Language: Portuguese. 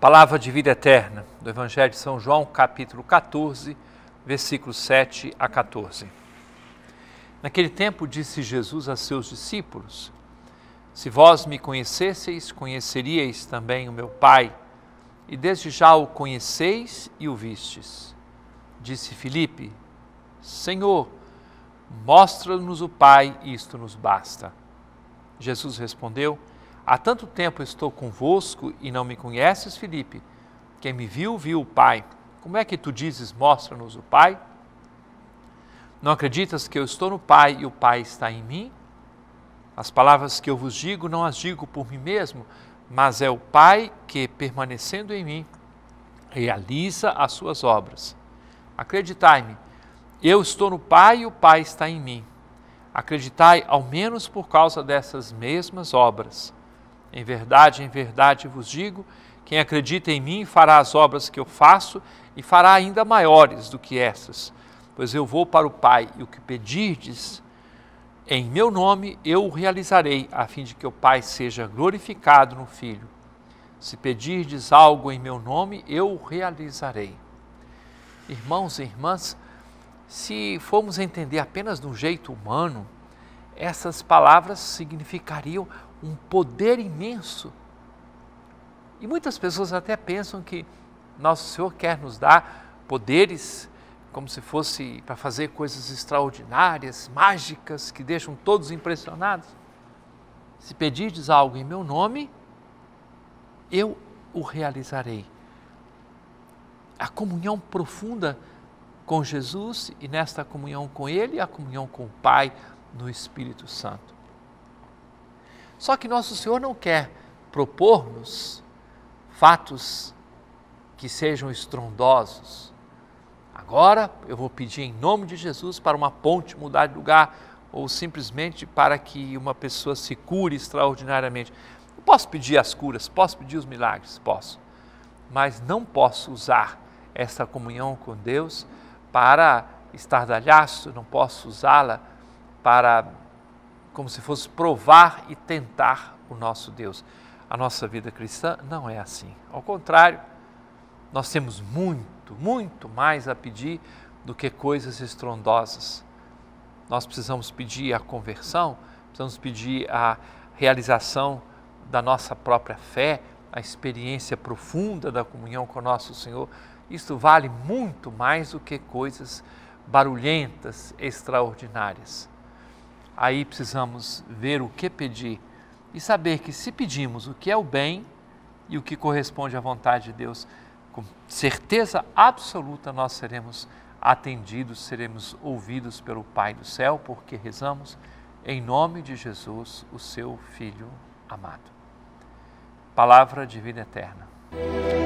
Palavra de vida eterna do Evangelho de São João, capítulo 14, versículos 7 a 14. Naquele tempo disse Jesus a seus discípulos: Se vós me conhecesseis, conheceríeis também o meu Pai, e desde já o conheceis e o vistes. Disse Filipe: Senhor, mostra-nos o Pai, isto nos basta. Jesus respondeu: Há tanto tempo estou convosco e não me conheces, Filipe. Quem me viu, viu o Pai. Como é que tu dizes, mostra-nos o Pai? Não acreditas que eu estou no Pai e o Pai está em mim? As palavras que eu vos digo não as digo por mim mesmo, mas é o Pai que, permanecendo em mim, realiza as suas obras. Acreditai-me, eu estou no Pai e o Pai está em mim. Acreditai, ao menos por causa dessas mesmas obras. Em verdade, em verdade vos digo: quem acredita em mim fará as obras que eu faço e fará ainda maiores do que essas, pois eu vou para o Pai e o que pedirdes em meu nome eu o realizarei, a fim de que o Pai seja glorificado no Filho. Se pedirdes algo em meu nome, eu o realizarei. Irmãos e irmãs, se formos entender apenas de um jeito humano, essas palavras significariam um poder imenso. E muitas pessoas até pensam que nosso Senhor quer nos dar poderes como se fosse para fazer coisas extraordinárias, mágicas, que deixam todos impressionados. Se pedirdes algo em meu nome, eu o realizarei. A comunhão profunda com Jesus e nesta comunhão com Ele, a comunhão com o Pai no Espírito Santo. Só que nosso Senhor não quer propor-nos fatos que sejam estrondosos. Agora eu vou pedir em nome de Jesus para uma ponte mudar de lugar ou simplesmente para que uma pessoa se cure extraordinariamente. Eu posso pedir as curas, posso pedir os milagres, posso, mas não posso usar essa comunhão com Deus para estardalhaço, não posso usá-la para como se fosse provar e tentar o nosso Deus. A nossa vida cristã não é assim. Ao contrário, nós temos muito, muito mais a pedir do que coisas estrondosas. Nós precisamos pedir a conversão, precisamos pedir a realização da nossa própria fé, a experiência profunda da comunhão com nosso Senhor. Isto vale muito mais do que coisas barulhentas, extraordinárias aí precisamos ver o que pedir e saber que se pedimos o que é o bem e o que corresponde à vontade de Deus, com certeza absoluta nós seremos atendidos, seremos ouvidos pelo Pai do céu, porque rezamos em nome de Jesus, o seu Filho amado. Palavra de vida eterna.